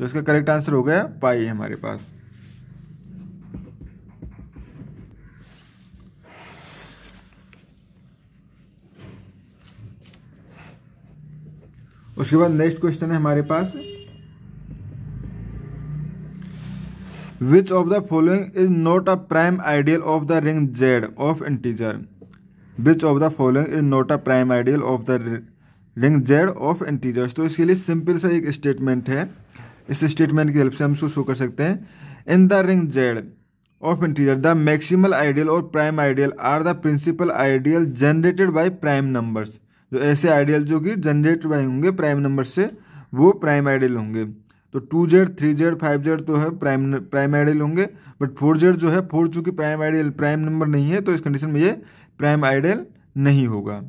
तो इसका correct answer हो गया पाई हमारे पास उसके बाद नेक्स्ट क्वेश्चन है हमारे पास which of the following is not a prime ideal of the ring Z of integer which of the following is not a prime ideal of the ring Z of integers तो इसके लिए simple सा एक statement है इस statement की help से हम इसको शो कर सकते हैं in the ring Z of integer the maximal ideal और prime ideal are the principal ideal generated by prime numbers जो ऐसे आइडियल जो कि जनरेट बाई होंगे प्राइम नंबर से वो प्राइम आइडियल होंगे तो two Z three Z five Z तो है प्राइम प्राइम आइडियल होंगे बट फोर जेड जो है फोर चूंकि प्राइम आइडियल प्राइम नंबर नहीं है तो इस कंडीशन में ये प्राइम आइडियल नहीं होगा